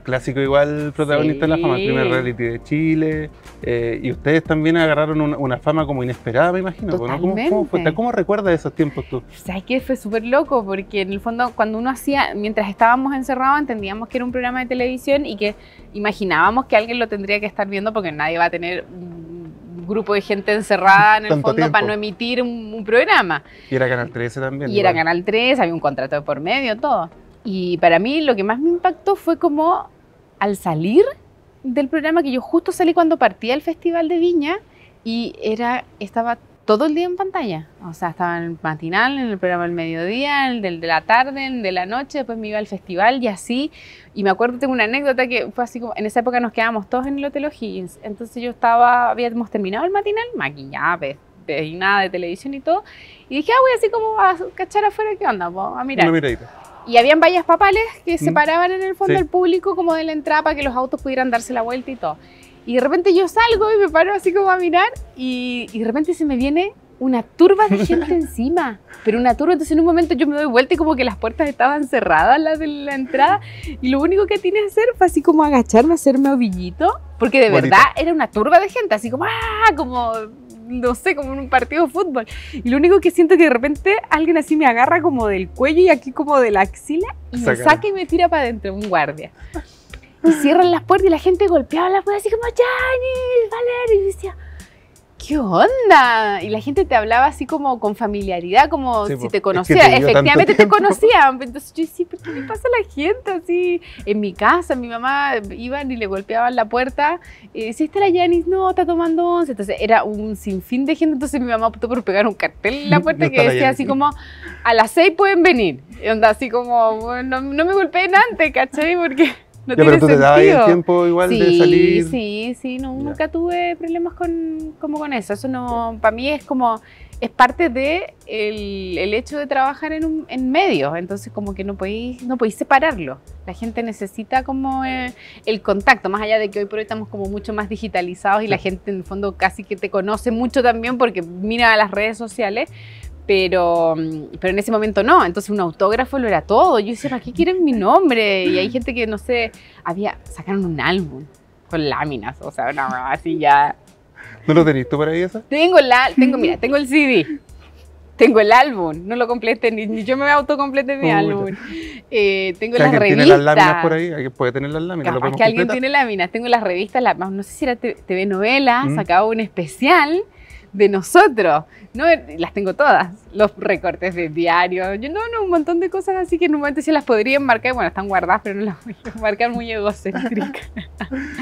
clásico igual protagonista de la fama, el primer reality de Chile. Eh, y ustedes también agarraron una, fama como inesperada, me imagino. ¿Cómo, recuerdas esos tiempos tú? Sabes que fue súper loco, porque en el fondo cuando uno hacía, mientras estábamos encerrados, entendíamos que era un programa de televisión y que imaginábamos que alguien lo tendría que estar viendo porque nadie va a tener un grupo de gente encerrada en el fondo para no emitir un, programa. Y era Canal 13 también. Y era Canal 13, había un contrato de por medio, todo. Y para mí lo que más me impactó fue como al salir del programa, que yo justo salí cuando partía el Festival de Viña y era, estaba todo el día en pantalla. O sea, estaba en el matinal, en el programa del mediodía, en el de la tarde, en el de la noche, después me iba al festival y así. Y me acuerdo, tengo una anécdota que fue así como, en esa época nos quedábamos todos en el Hotel O'Higgins. Entonces yo estaba, habíamos terminado el matinal, maquillaje, peinada de televisión y todo. Y dije, ah, voy así como a cachar afuera, ¿qué onda? A mirar. Una miradita. Y habían vallas papales que separaban mm. en el fondo del público como de la entrada para que los autos pudieran darse la vuelta y todo. Y de repente yo salgo y me paro así como a mirar y, de repente se me viene una turba de gente encima, pero una turba. Entonces en un momento yo me doy vuelta y como que las puertas estaban cerradas, las de la entrada, y lo único que tiene que hacer fue así como agacharme, hacerme ovillito, porque de verdad era una turba de gente, así como, ah, como no sé, como en un partido de fútbol. Y lo único que siento es que de repente alguien así me agarra como del cuello y aquí como de la axila y me saca y me tira para adentro, un guardia. Y cierran las puertas y la gente golpeaba las puertas así como, Janis, Valerio. Y decía, ¿qué onda? Y la gente te hablaba así como con familiaridad, como si te conocía. Efectivamente te conocían. Entonces yo decía, ¿pero qué pasa la gente así? En mi casa, mi mamá iban y le golpeaban la puerta. Y eh, decía, está la Janis? no, está tomando once. Entonces era un sinfín de gente. Entonces mi mamá optó por pegar un cartel en la puerta que decía así como, a las seis pueden venir. Y onda así como, no, no me golpeen antes, ¿cachai? Porque pero tú te el tiempo igual de salir. Sí, sí, nunca tuve problemas con, como con eso. Eso no, para mí es como, es parte de el, hecho de trabajar en, un, en medios. Entonces como que no podéis, no podéis separarlo. La gente necesita como eh, el contacto, más allá de que hoy por hoy estamos como mucho más digitalizados y la gente en el fondo casi que te conoce mucho también porque mira las redes sociales pero, mm, pero en ese momento no. Entonces un autógrafo lo era todo. Yo decía, ¿para qué quieren mi nombre? Y hay gente que, no sé, había, sacaron un álbum con láminas, o sea, así ya. ¿No lo tenés tú por ahí eso? Tengo la, tengo, mira, tengo el CD. Tengo el álbum, no lo completé, ni, yo me autocomplete mi álbum. Eh, tengo las revistas. tiene las láminas por ahí? puede tener las láminas? Capaz ¿Lo que alguien tiene láminas. Tengo las revistas, no sé si era TV Novela, sacaba un especial de nosotros. No, las tengo todas, los recortes de diario, yo no, no, un montón de cosas así que normalmente se las podría enmarcar, bueno, están guardadas, pero no las voy a enmarcar muy egocéntricas.